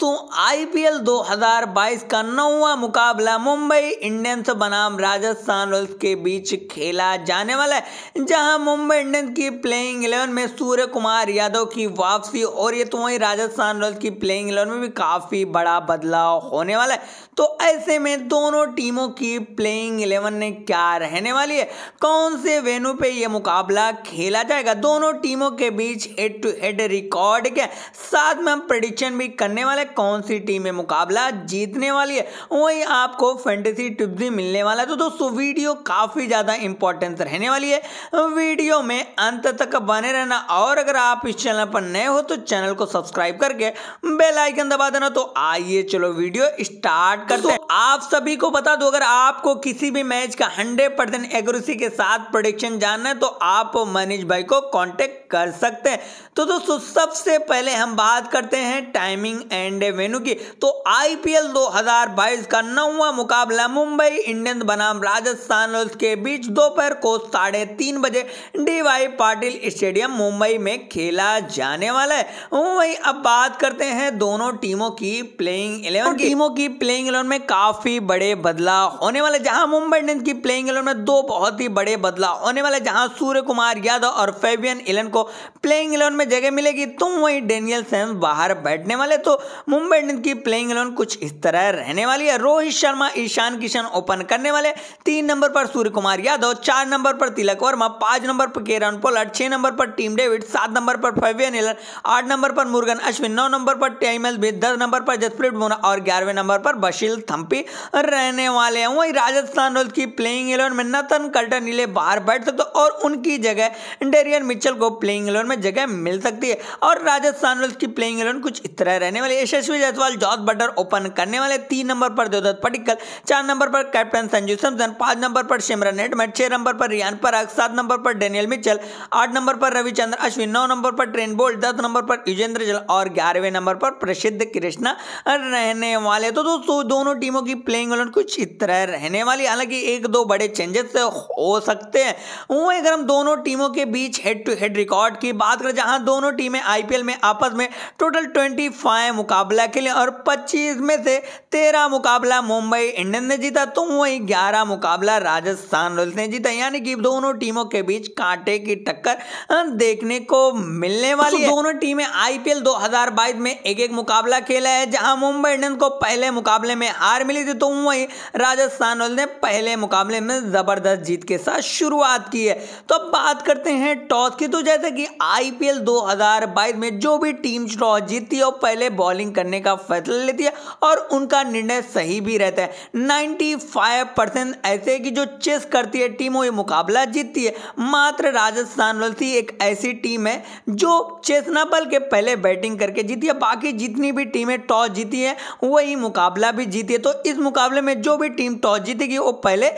दोस्तों आईपीएल 2022 का नौवा मुकाबला मुंबई इंडियंस बनाम राजस्थान रॉयल्स के बीच खेला जाने वाला है जहां मुंबई इंडियंस की प्लेइंग 11 में सूर्य कुमार यादव की वापसी और ये तो वही राजस्थान रॉयल्स की प्लेइंग 11 में भी काफ़ी बड़ा बदलाव होने वाला है तो ऐसे में दोनों टीमों की प्लेइंग इलेवन ने क्या रहने वाली है कौन से वेन्यू पे यह मुकाबला खेला जाएगा दोनों टीमों के बीच हेड टू हेड रिकॉर्ड के साथ में हम प्रडिक्शन भी करने वाले कौन सी टीम में मुकाबला जीतने वाली है वही आपको फेंटेसी टिप भी मिलने वाला है तो दोस्तों वीडियो काफ़ी ज़्यादा इंपॉर्टेंस रहने वाली है वीडियो में अंत तक बने रहना और अगर आप इस चैनल पर नए हो तो चैनल को सब्सक्राइब करके बेल आइकन दबा देना तो आइए चलो वीडियो स्टार्ट कर दो आप सभी को बता दो अगर आपको किसी भी मैच का हंड्रेड परसेंट एक्यूरेसी के साथ प्रोडिक्शन जानना है तो आप मनीष भाई को कांटेक्ट कर सकते हैं तो दोस्तों सबसे पहले हम बात करते हैं टाइमिंग एंड वेन्यू की तो आईपीएल 2022 का नौवा मुकाबला मुंबई इंडियंस बनाम राजस्थान रॉयल्स के बीच दोपहर को साढ़े तीन बजे डीवाई पाटिल स्टेडियम मुंबई में खेला जाने वाला है मुंबई अब बात करते हैं दोनों टीमों की प्लेइंग इलेवन टीमों की प्लेइंग इलेवन में काफी बड़े बदलाव होने वाले जहां मुंबई इंडियंस की प्लेइंग इलेवन में दो बहुत ही बड़े बदलाव होने वाले जहां सूर्य कुमार यादव और फेबियन इलेवन को को प्लेइंग इलेवन में जगह मिलेगी तो वहीं डेनियल सैम बाहर बैठने वाले तो मुंबई इंडियंस की प्लेइंग इलेवन कुछ इस तरह रहने वाली है रोहित शर्मा ईशान किशन ओपन करने वाले तीन नंबर पर सूर्य कुमार यादव चार नंबर पर तिलक वर्मा पांच नंबर पर केरन पोलट छह नंबर पर टीम डेविड सात नंबर पर फेवियन हिलर आठ नंबर पर मुर्गन अश्विन नौ नंबर पर टेमल भी दस नंबर पर जसप्रीत बुमरा और ग्यारहवें नंबर पर बशील थम्पी रहने वाले हैं वहीं राजस्थान रॉयल्स की प्लेइंग इलेवन में नतन कल्टर नीले बाहर बैठ सकते और उनकी जगह डेरियन मिचल को प्लेइंग एलेवन में जगह मिल सकती है और राजस्थान रॉयल्स की प्लेइंग एलेवन कुछ इस तरह रहने वाले यशस्वी जायसवाल जॉर्ज बटर ओपन करने वाले तीन नंबर पर देवदत्त पटिकल चार नंबर पर कैप्टन संजू सैमसन पांच नंबर पर सिमरन हेडमेट छह नंबर पर रियान पराग सात नंबर पर डेनियल मिचल आठ नंबर पर रविचंद्र अश्विन नौ नंबर पर ट्रेन बोल्ट दस नंबर पर युजेंद्र जल और ग्यारहवें नंबर पर प्रसिद्ध कृष्णा रहने वाले तो दोस्तों दोनों टीमों की प्लेइंग एलेवन कुछ इस तरह रहने वाली हालांकि एक दो बड़े चेंजेस हो सकते हैं वो अगर हम दोनों टीमों के बीच head to head record record की बात करें जहां दोनों टीमें आईपीएल में आपस में टोटल ट्वेंटी फाइव मुकाबला खेले और पच्चीस में से तेरह मुकाबला मुंबई इंडियन ने जीता तो वही ग्यारह मुकाबला राजस्थान रॉयल्स ने जीता यानी कि दोनों टीमों के बीच कांटे की टक्कर देखने को मिलने तो वाली है दोनों टीमें आईपीएल 2022 में एक एक मुकाबला खेला है जहां मुंबई इंडियन को पहले मुकाबले में हार मिली थी तो वही राजस्थान रॉयल्स ने पहले मुकाबले में जबरदस्त जीत के साथ शुरुआत की है तो अब बात करते हैं टॉस की तो जैसे था कि आईपीएल 2022 में जो भी टीम ड्रॉ जीतती है पहले बॉलिंग करने का फैसला लेती है और उनका निर्णय सही भी रहता है 95 परसेंट ऐसे कि जो चेस करती है टीम वो ये मुकाबला जीतती है मात्र राजस्थान रॉयल्स ही एक ऐसी टीम है जो चेस न के पहले बैटिंग करके जीती है बाकी जितनी भी टीमें टॉस जीती है वही मुकाबला भी जीती है तो इस मुकाबले में जो भी टीम टॉस जीतेगी वो पहले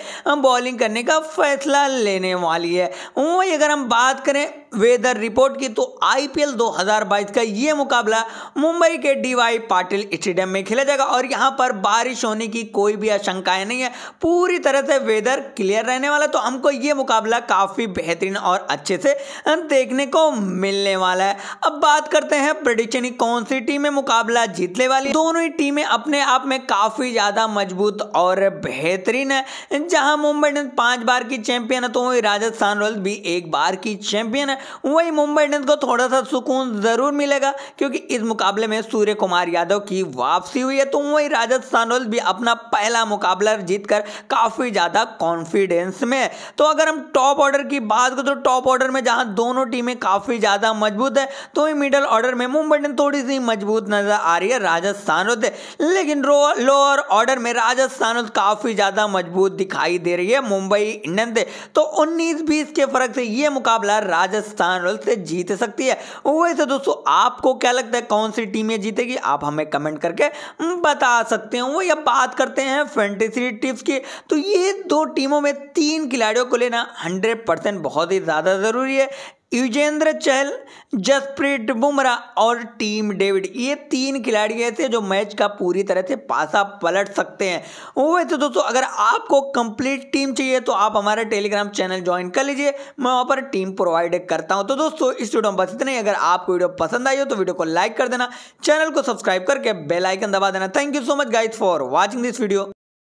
बॉलिंग करने का फैसला लेने वाली है वही अगर हम बात करें वेदर रिपोर्ट की तो आईपीएल 2022 का ये मुकाबला मुंबई के डीवाई पाटिल स्टेडियम में खेला जाएगा और यहाँ पर बारिश होने की कोई भी आशंकाएं नहीं है पूरी तरह से वेदर क्लियर रहने वाला है तो हमको ये मुकाबला काफ़ी बेहतरीन और अच्छे से देखने को मिलने वाला है अब बात करते हैं प्रडिक्शन कौन सी टीमें मुकाबला जीतने वाली दोनों ही टीमें अपने आप में काफ़ी ज़्यादा मजबूत और बेहतरीन है जहां मुंबई इंडियंस पांच बार की चैंपियन है तो वही राजस्थान रॉयल्स भी एक बार की चैंपियन है वहीं मुंबई इंडियंस को थोड़ा सा सुकून ज़रूर मिलेगा क्योंकि इस मुकाबले में सूर्य कुमार यादव की वापसी हुई है तो वहीं राजस्थान रॉयल्स भी अपना पहला मुकाबला जीतकर काफ़ी ज़्यादा कॉन्फिडेंस में तो अगर हम टॉप ऑर्डर की बात करें तो टॉप ऑर्डर में जहां दोनों टीमें काफ़ी ज़्यादा मजबूत है तो वही मिडल ऑर्डर में मुंबई इंडियंस थोड़ी सी मजबूत नज़र आ रही है राजस्थान रॉयल्स लेकिन लोअर ऑर्डर में राजस्थान रॉयल्स काफ़ी ज़्यादा मजबूत दिखाई दे रही है मुंबई इंडियंस तो उन्नीस बीस के फर्क से यह मुकाबला राजस्थान राजस्थान रॉयल्स से जीत सकती है वैसे दोस्तों आपको क्या लगता है कौन सी टीम जीतेगी आप हमें कमेंट करके बता सकते हो वो या बात करते हैं फैंटेसी टिप्स की तो ये दो टीमों में तीन खिलाड़ियों को लेना हंड्रेड परसेंट बहुत ही ज़्यादा ज़रूरी है युजेंद्र चहल जसप्रीत बुमराह और टीम डेविड ये तीन खिलाड़ी ऐसे जो मैच का पूरी तरह से पासा पलट सकते हैं वैसे तो दोस्तों अगर आपको कंप्लीट टीम चाहिए तो आप हमारा टेलीग्राम चैनल ज्वाइन कर लीजिए मैं वहाँ पर टीम प्रोवाइड करता हूँ तो दोस्तों इस वीडियो में बस इतना ही अगर आपको वीडियो पसंद आई हो तो वीडियो को लाइक कर देना चैनल को सब्सक्राइब करके बेलाइकन दबा देना thank you so much guys for watching this video